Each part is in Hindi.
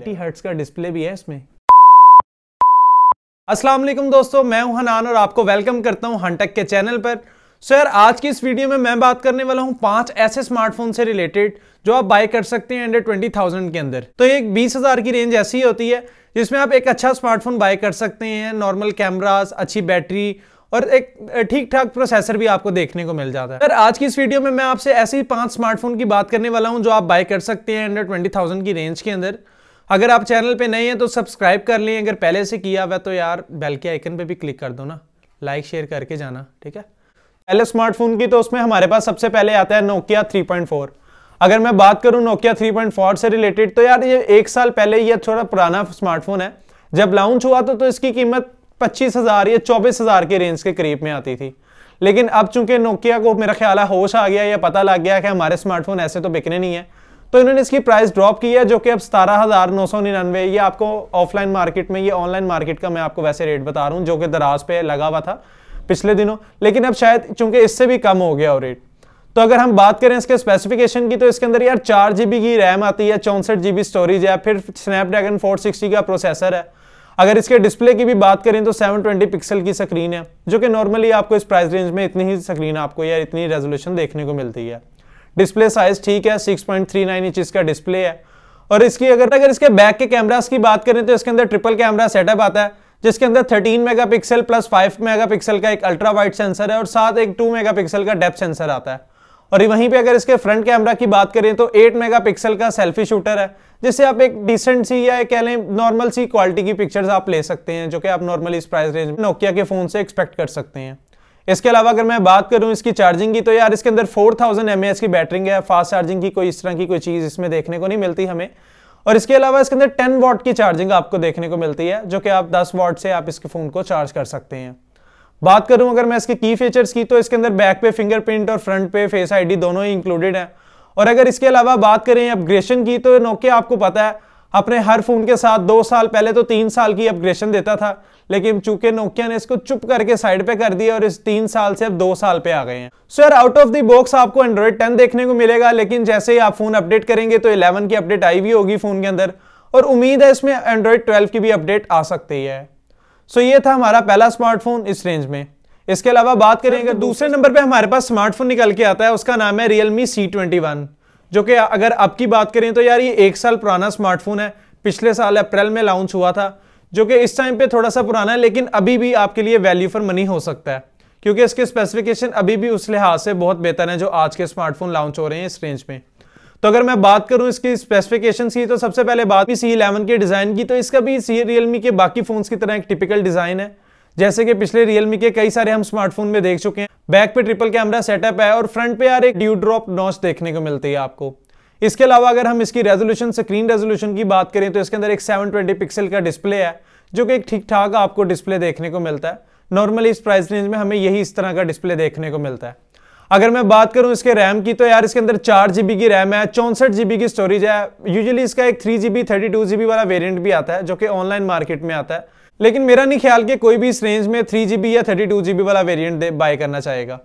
थर्टी हर्ट्स का डिस्प्ले भी है इसमें अस्सलाम वालेकुम दोस्तों मैं हूं हनान और आपको वेलकम करता हूं हनटेक के चैनल पर सो यार आज की इस वीडियो में मैं बात करने वाला हूं पांच ऐसे स्मार्टफोन से रिलेटेड जो आप बाय कर सकते हैं अंडर ट्वेंटी थाउजेंड के अंदर तो एक बीस हजार की रेंज ऐसी होती है जिसमें आप एक अच्छा स्मार्टफोन बाय कर सकते हैं नॉर्मल कैमराज अच्छी बैटरी और एक ठीक ठाक प्रोसेसर भी आपको देखने को मिल जाता है सर आज की इस वीडियो में मैं आपसे ऐसे ही पांच स्मार्टफोन की बात करने वाला हूं जो आप बाय कर सकते हैं अंडर ट्वेंटी थाउजेंड की रेंज के अंदर अगर आप चैनल पे नए हैं तो सब्सक्राइब कर लें अगर पहले से किया हुआ तो यार बेल के आइकन पे भी क्लिक कर दो ना लाइक शेयर करके जाना ठीक है पहले स्मार्टफोन की तो उसमें हमारे पास सबसे पहले आता है नोकिया 3.4 अगर मैं बात करूं नोकिया 3.4 से रिलेटेड तो यार ये एक साल पहले ये थोड़ा पुराना स्मार्टफोन है जब लॉन्च हुआ था तो इसकी कीमत पच्चीस हजार या चौबीस हजार के रेंज के करीब में आती थी लेकिन अब चूंकि नोकिया को मेरा ख्याल है होश आ गया या पता लग गया कि हमारे स्मार्टफोन ऐसे तो बिकने नहीं है तो इन्होंने इसकी प्राइस ड्रॉप की है जो कि अब सतारह हज़ार नौ सौ निन्यानवे ये आपको ऑफलाइन मार्केट में ये ऑनलाइन मार्केट का मैं आपको वैसे रेट बता रहा हूँ जो कि दराज पे लगा हुआ था पिछले दिनों लेकिन अब शायद चूंकि इससे भी कम हो गया और रेट तो अगर हम बात करें इसके स्पेसिफिकेशन की तो इसके अंदर यार चार जीबी की रैम आती है चौंसठ जीबी स्टोरेज है फिर स्नैपड्रैगन 460 का प्रोसेसर है अगर इसके डिस्प्ले की भी बात करें तो 720 पिक्सल की स्क्रीन है जो कि नॉर्मली आपको इस प्राइस रेंज में इतनी ही स्क्रीन आपको यार इतनी रेजोल्यूशन देखने को मिलती है डिस्प्ले साइज ठीक है 6.39 पॉइंट इंच इसका डिस्प्ले है और इसकी अगर अगर इसके बैक के कैमरास की बात करें तो इसके अंदर ट्रिपल कैमरा सेटअप आता है जिसके अंदर 13 मेगापिक्सल प्लस 5 मेगापिक्सल का एक अल्ट्रा वाइट सेंसर है और साथ एक 2 मेगापिक्सल का डेप्थ सेंसर आता है और वहीं पे अगर इसके फ्रंट कैमरा की बात करें तो 8 मेगापिक्सल का सेल्फी शूटर है जिससे आप एक डिसेंट सी या कह लें नॉर्मल सी क्वालिटी की पिक्चर्स आप ले सकते हैं जो कि आप नॉर्मली इस प्राइस रेंज में नोकिया के फोन से एक्सपेक्ट कर सकते हैं इसके अलावा अगर मैं बात करूं इसकी चार्जिंग की तो यार इसके अंदर 4000 थाउजेंड की बैटरी है फास्ट चार्जिंग की कोई इस तरह की कोई चीज़ इसमें देखने को नहीं मिलती हमें और इसके अलावा इसके अंदर 10 वॉट की चार्जिंग आपको देखने को मिलती है जो कि आप 10 वॉट से आप इसके फ़ोन को चार्ज कर सकते हैं बात करूं अगर मैं इसके की फीचर्स की तो इसके अंदर बैक पे फिंगरप्रिंट और फ्रंट पे फेस आई दोनों ही इंक्लूडेड है और अगर इसके अलावा बात करें अपग्रेशन की तो नोकिया आपको पता है अपने हर फोन के साथ दो साल पहले तो तीन साल की अपग्रेशन देता था लेकिन चूंकि नोकिया ने इसको चुप करके साइड पे कर दिया और इस तीन साल से अब दो साल पे आ गए हैं सो यार आउट ऑफ दी बॉक्स आपको एंड्रॉइड टेन देखने को मिलेगा लेकिन जैसे ही आप फोन अपडेट करेंगे तो इलेवन की अपडेट आई हुई होगी फोन के अंदर और उम्मीद है इसमें एंड्रॉयड ट्वेल्व की भी अपडेट आ सकती है सो ये था हमारा पहला स्मार्टफोन इस रेंज में इसके अलावा बात करें अगर तो दूसरे नंबर पे हमारे पास स्मार्टफोन निकल के आता है उसका नाम है रियलमी सी ट्वेंटी वन जो कि अगर अब की बात करें तो यार ये एक साल पुराना स्मार्टफोन है पिछले साल अप्रैल में लॉन्च हुआ था जो कि इस टाइम पे थोड़ा सा पुराना है लेकिन अभी भी आपके लिए वैल्यू फॉर मनी हो सकता है क्योंकि इसके स्पेसिफिकेशन अभी भी उस लिहाज से बहुत बेहतर है जो आज के स्मार्टफोन लॉन्च हो रहे हैं इस रेंज में तो अगर मैं बात करूं इसकी स्पेसिफिकेशन की तो सबसे पहले बात भी सी इलेवन के डिज़ाइन की तो इसका भी सी रियलमी के बाकी फोन की तरह एक टिपिकल डिज़ाइन है जैसे कि पिछले रियलमी के कई सारे हम स्मार्टफोन में देख चुके हैं बैक पे ट्रिपल कैमरा सेटअप है और फ्रंट पे यार एक ड्यू ड्रॉप नॉच देखने को मिलती है आपको इसके अलावा अगर हम इसकी रेजोल्यूशन स्क्रीन रेजोल्यूशन की बात करें तो इसके अंदर एक 720 पिक्सल का डिस्प्ले है जो कि एक ठीक ठाक आपको डिस्प्ले देखने को मिलता है नॉर्मली इस प्राइस रेंज में हमें यही इस तरह का डिस्प्ले देखने को मिलता है अगर मैं बात करूं इसके रैम की तो यार इसके अंदर चार जीबी की रैम है चौंसठ जीबी की स्टोरेज है यूजुअली इसका एक three GB thirty two GB वाला वेरियंट भी आता है जो कि ऑनलाइन मार्केट में आता है लेकिन मेरा नहीं ख्याल कि कोई भी इस रेंज में थ्री जी या थर्टी टू वाला वेरियंट बाय करना चाहेगा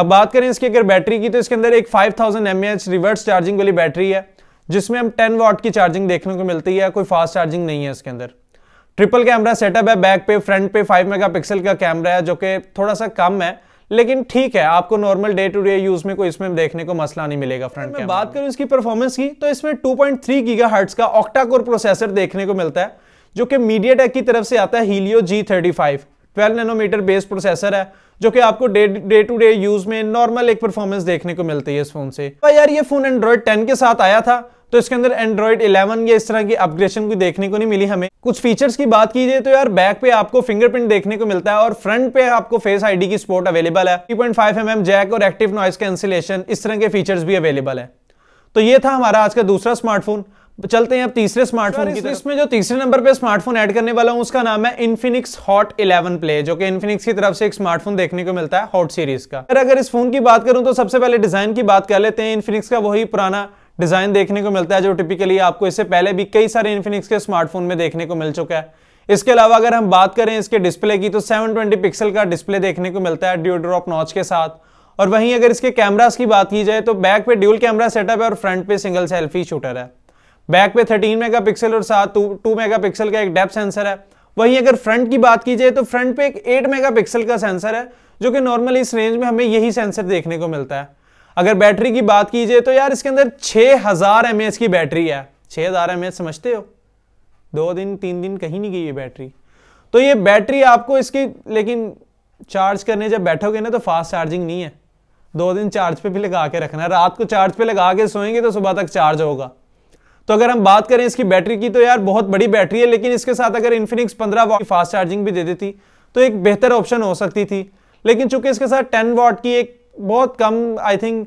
अब बात करें इसकी अगर बैटरी की तो इसके अंदर एक फाइव थाउजेंड रिवर्स चार्जिंग वाली बैटरी है जिसमें हम 10 वॉट की चार्जिंग देखने को मिलती है कोई फास्ट चार्जिंग नहीं है इसके अंदर ट्रिपल कैमरा सेटअप है बैक पे फ्रंट पे 5 मेगापिक्सल का कैमरा है जो कि थोड़ा सा कम है लेकिन ठीक है आपको normal day to day use में कोई इसमें देखने को मसला नहीं मिलेगा फ्रंट में बात करूं इसकी परफॉर्मेंस की तो इसमें 2.3 गीगाहर्ट्ज का ऑक्टा कोर प्रोसेसर देखने को मिलता है जो कि मीडियाटेक की तरफ से आता है Helio G35 12 nanometre base processor है जो कि आपको day day to day use में नॉर्मल एक परफॉर्मेंस देखने को मिलती है इस फोन से तो यार ये फोन एंड्रॉयड 10 के साथ आया था तो इसके अंदर एंड्रॉयड 11 या इस तरह की अपग्रेडेशन को देखने को नहीं मिली हमें कुछ फीचर्स की बात की जाए तो यार बैक पे आपको फिंगरप्रिंट देखने को मिलता है और फ्रंट पे आपको फेस आईडी की सपोर्ट अवेलेबल है 3.5 mm जैक और एक्टिव नॉइस कैंसिलेशन इस तरह के फीचर्स भी अवेलेबल है तो ये था हमारा आज का दूसरा स्मार्टफोन तो चलते हैं अब तीसरे स्मार्टफोन की तरफ इसमें जो तीसरे नंबर पे स्मार्टफोन ऐड करने वाला हूं उसका नाम है इन्फिनिक्स हॉट 11 प्ले जो कि इन्फिनिक्स की तरफ से एक स्मार्टफोन देखने को मिलता है हॉट सीरीज का अगर इस फोन की बात करूं तो सबसे पहले डिजाइन की बात कर लेते हैं इन्फिनिक्स का वही पुराना डिजाइन देखने को मिलता है जो टिपिकली आपको इससे पहले भी कई सारे इन्फिनिक्स के स्मार्टफोन में देखने को मिल चुका है इसके अलावा अगर हम बात करें इसके डिस्प्ले की तो ट्वेंटी पिक्सल का डिस्प्ले देखने को मिलता है ड्यू ड्रॉप नॉच के साथ और वहीं अगर इसके कैमरास की बात की जाए तो बैक पे ड्यूल कैमरा सेटअप है और फ्रंट पे सिंगल सेल्फी शूटर है बैक पे 13 मेगापिक्सल और साथ टू मेगापिक्सल का एक डेप्थ सेंसर है वहीं अगर फ्रंट की बात की जाए तो फ्रंट पे एक 8 मेगापिक्सल का सेंसर है जो कि नॉर्मल इस रेंज में हमें यही सेंसर देखने को मिलता है अगर बैटरी की बात की जाए तो यार इसके अंदर 6000 हजार की बैटरी है छह हजार समझते हो दो दिन तीन दिन कहीं नहीं गई ये बैटरी तो ये बैटरी आपको इसकी लेकिन चार्ज करने जब बैठोगे ना तो फास्ट चार्जिंग नहीं है दो दिन चार्ज पे भी लगा के रखना रात को चार्ज पे लगा के सोएंगे तो सुबह तक चार्ज होगा तो अगर हम बात करें इसकी बैटरी की तो यार बहुत बड़ी बैटरी है लेकिन इसके साथ अगर इन्फिनिक्स पंद्रह वॉट फास्ट चार्जिंग भी दे देती तो एक बेहतर ऑप्शन हो सकती थी लेकिन चूंकि इसके साथ टेन वॉट की एक बहुत कम आई थिंक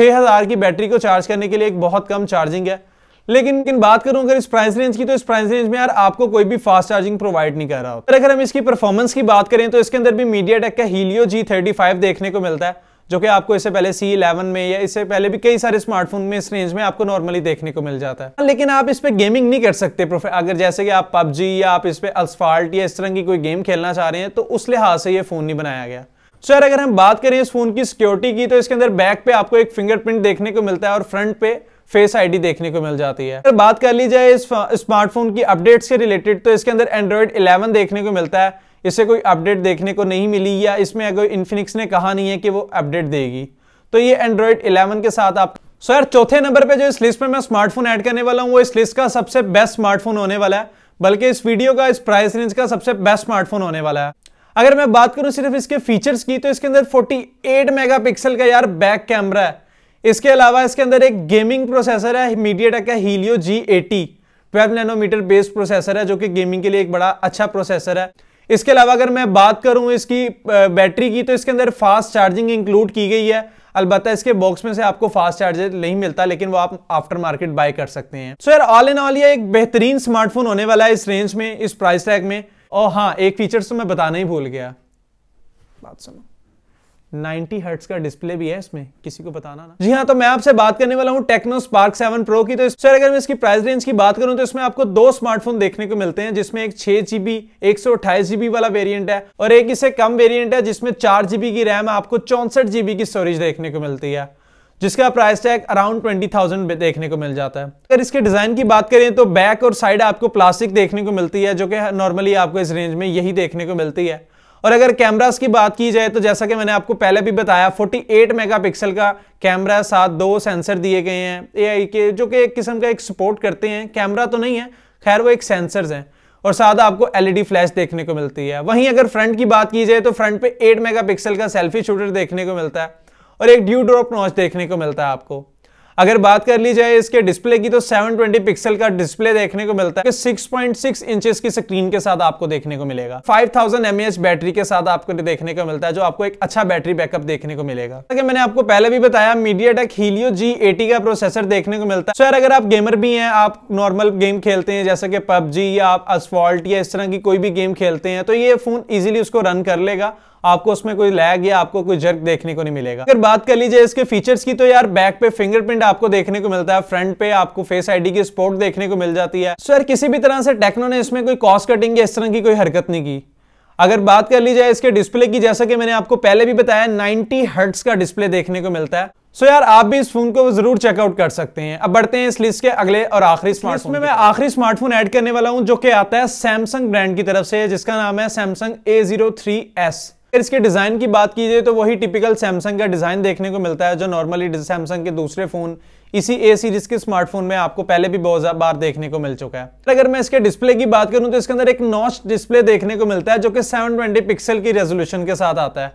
हजार की बैटरी को चार्ज करने के लिए एक बहुत कम चार्जिंग है लेकिन लेकिन बात करूं अगर इस प्राइस रेंज की तो इस प्राइस रेंज में यार आपको कोई भी फास्ट चार्जिंग प्रोवाइड नहीं कर रहा होता अगर हम इसकी परफॉर्मेंस की बात करें तो इसके अंदर भी मीडिया टेक का हीलियो जी थर्टी देखने को मिलता है जो कि आपको इससे पहले सी इलेवन में या इससे पहले भी कई सारे स्मार्टफोन में इस रेंज में आपको नॉर्मली देखने को मिल जाता है लेकिन आप इस पर गेमिंग नहीं कर सकते अगर जैसे कि आप PUBG या आप इस पर अल्सफाल्ट या इस तरह की कोई गेम खेलना चाह रहे हैं तो उस लिहाज से ये फोन नहीं बनाया गया सर अगर हम बात करें इस फोन की सिक्योरिटी की तो इसके अंदर बैक पे आपको एक फिंगरप्रिंट देखने को मिलता है और फ्रंट पे फेस आईडी देखने को मिल जाती है अगर बात कर ली जाए इस स्मार्टफोन की अपडेट्स के रिलेटेड तो इसके अंदर एंड्रॉयड 11 देखने को मिलता है इसे कोई अपडेट देखने को नहीं मिली या इसमें अगर इन्फिनिक्स ने कहा नहीं है कि वो अपडेट देगी तो ये एंड्रॉयड 11 के साथ आप सो यार चौथे नंबर पे जो इस लिस्ट में मैं स्मार्टफोन ऐड करने वाला हूँ वो इस लिस्ट का सबसे बेस्ट स्मार्टफोन होने वाला है बल्कि इस वीडियो का इस प्राइस रेंज का सबसे बेस्ट स्मार्टफोन होने वाला है अगर मैं बात करूं सिर्फ इसके फीचर्स की तो इसके अंदर 48 मेगापिक्सल का यार बैक कैमरा है इसके अलावा इसके अंदर एक गेमिंग प्रोसेसर है मीडियाटेक का Helio G eighty twelve nanometer based processor है जो कि गेमिंग के लिए एक बड़ा अच्छा प्रोसेसर है इसके अलावा अगर मैं बात करूं इसकी बैटरी की तो इसके अंदर फास्ट चार्जिंग इंक्लूड की गई है अलबत्ता इसके बॉक्स में से आपको फास्ट चार्जर नहीं मिलता लेकिन वो आप आफ्टर मार्केट बाय कर सकते हैं सो यार ऑल इन ऑल ये एक बेहतरीन स्मार्टफोन होने वाला है इस रेंज में इस प्राइस टैग में और हाँ एक फीचर तो मैं बताना ही भूल गया बात सुनो 90 हर्ट्स का डिस्प्ले भी है इसमें किसी को बताना ना जी हाँ तो मैं आपसे बात करने वाला हूँ टेक्नो स्पार्क 7 प्रो की तो सर अगर मैं इसकी प्राइस रेंज की बात करूँ तो इसमें आपको दो स्मार्टफोन देखने को मिलते हैं जिसमें एक छह जीबी एक सौ अट्ठाईस जीबी वाला वेरियंट है और एक इसे कम वेरियंट है जिसमें चार जीबी की रैम आपको चौंसठ जीबी की स्टोरेज देखने को मिलती है जिसका price tag around twenty thousand देखने को मिल जाता है अगर इसके डिजाइन की बात करें तो बैक और साइड आपको प्लास्टिक देखने को मिलती है जो कि नॉर्मली आपको इस रेंज में यही देखने को मिलती है और अगर कैमरास की बात की जाए तो जैसा कि मैंने आपको पहले भी बताया 48 मेगापिक्सल का कैमरा साथ दो सेंसर दिए गए हैं एआई के जो कि एक किस्म का एक सपोर्ट करते हैं कैमरा तो नहीं है खैर वो एक सेंसर्स हैं और साथ आपको एलईडी फ्लैश e देखने को मिलती है वहीं अगर फ्रंट की बात की जाए तो फ्रंट पे 8 मेगापिक्सल का सेल्फी शूटर देखने को मिलता है और एक ड्यू ड्रॉप नॉच देखने को मिलता है आपको अगर बात कर ली जाए इसके डिस्प्ले की तो 720 पिक्सल का डिस्प्ले देखने को मिलता है 6.6 इंचेस की स्क्रीन के साथ आपको देखने को मिलेगा 5000 थाउजेंड बैटरी के साथ आपको देखने को मिलता है जो आपको एक अच्छा बैटरी बैकअप देखने को मिलेगा मैंने आपको पहले भी बताया मीडिया टेक हीलियो जी का प्रोसेसर देखने को मिलता है सर अगर आप गेमर भी हैं आप नॉर्मल गेम खेलते हैं जैसे कि पबजी या आप असफॉल्ट या इस तरह की कोई भी गेम खेलते हैं तो ये फोन इजिली उसको रन कर लेगा आपको उसमें कोई लैग या आपको कोई जर्क देखने को नहीं मिलेगा अगर बात कर लीजिए इसके फीचर्स की तो यार बैक पे फिंगरप्रिंट आपको देखने को मिलता है फ्रंट पे आपको फेस आईडी की स्पोर्ट देखने को मिल जाती है सर किसी भी तरह से टेक्नो ने इसमें कोई कॉस्ट कटिंग या इस तरह की कोई हरकत नहीं की अगर बात कर ली जाए इसके डिस्प्ले की जैसा कि मैंने आपको पहले भी बताया नाइनटी हर्ट्स का डिस्प्ले देखने को मिलता है सो so यार आप भी इस फोन को जरूर चेकआउट कर सकते हैं अब बढ़ते हैं इस लिस्ट के अगले और आखिरी स्मार्टफोन में मैं आखिरी स्मार्टफोन ऐड करने वाला हूं जो कि आता है सैमसंग ब्रांड की तरफ से जिसका नाम है Samsung A zero three S अगर इसके डिज़ाइन की बात की जाए तो वही टिपिकल सैमसंग का डिज़ाइन देखने को मिलता है जो नॉर्मली सैमसंग के दूसरे फ़ोन इसी ए सीरीज के स्मार्टफोन में आपको पहले भी बहुत बार देखने को मिल चुका है अगर मैं इसके डिस्प्ले की बात करूं तो इसके अंदर एक नॉच डिस्प्ले देखने को मिलता है जो कि 720 पिक्सल की रेजोल्यूशन के साथ आता है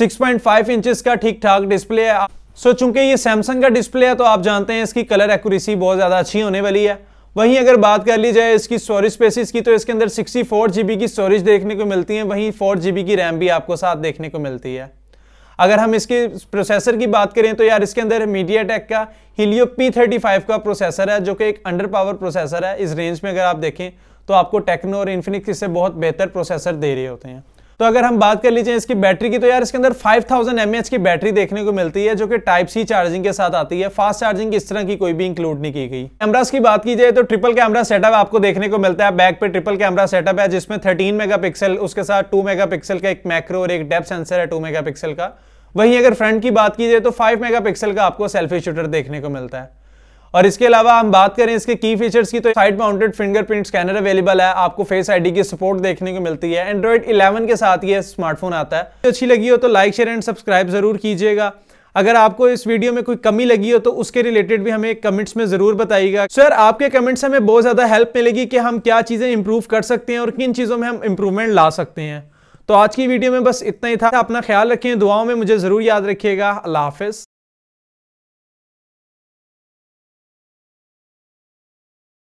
6.5 इंचेस का ठीक ठाक डिस्प्ले है सो चूंकि ये सैमसंग का डिस्प्ले है तो आप जानते हैं इसकी कलर एक्यूरेसी बहुत ज़्यादा अच्छी होने वाली है वहीं अगर बात कर ली जाए इसकी स्टोरेज स्पेसिस की तो इसके अंदर 64 जीबी की स्टोरेज देखने को मिलती है वहीं 4 जीबी की रैम भी आपको साथ देखने को मिलती है अगर हम इसके प्रोसेसर की बात करें तो यार इसके अंदर मीडिया टेक का हिलियो पी थर्टी फाइव का प्रोसेसर है जो कि एक अंडर पावर प्रोसेसर है इस रेंज में अगर आप देखें तो आपको टेक्नो और इन्फिनिक्स इससे बहुत बेहतर प्रोसेसर दे रहे होते हैं तो अगर हम बात कर लीजिए इसकी बैटरी की तो यार इसके अंदर 5000 थाउजेंड की बैटरी देखने को मिलती है जो कि टाइप सी चार्जिंग के साथ आती है फास्ट चार्जिंग इस तरह की कोई भी इंक्लूड नहीं की गई कैमराज की बात की जाए तो ट्रिपल कैमरा सेटअप आपको देखने को मिलता है बैक पे ट्रिपल कैमरा सेटअप है जिसमें थर्टीन मेगा उसके साथ टू मेगा का एक मैक्रो और एक डेप सेंसर है टू मेगा का वहीं अगर फ्रंट की बात की जाए तो फाइव मेगा का आपको सेल्फी शूटर देखने को मिलता है और इसके अलावा हम बात करें इसके की फीचर्स की तो side mounted fingerprint scanner available है आपको फेस आईडी की सपोर्ट देखने को मिलती है एंड्रॉइड 11 के साथ ये स्मार्टफोन आता है तो अच्छी लगी हो तो लाइक शेयर एंड सब्सक्राइब जरूर कीजिएगा अगर आपको इस वीडियो में कोई कमी लगी हो तो उसके रिलेटेड भी हमें कमेंट्स में जरूर बताइएगा सर आपके कमेंट्स हमें बहुत ज्यादा हेल्प मिलेगी कि हम क्या चीजें इंप्रूव कर सकते हैं और किन चीजों में हम इंप्रूवमेंट ला सकते हैं तो आज की वीडियो में बस इतना ही था अपना ख्याल रखें दुआओं में मुझे जरूर याद रखिएगा अल्लाह हाफिज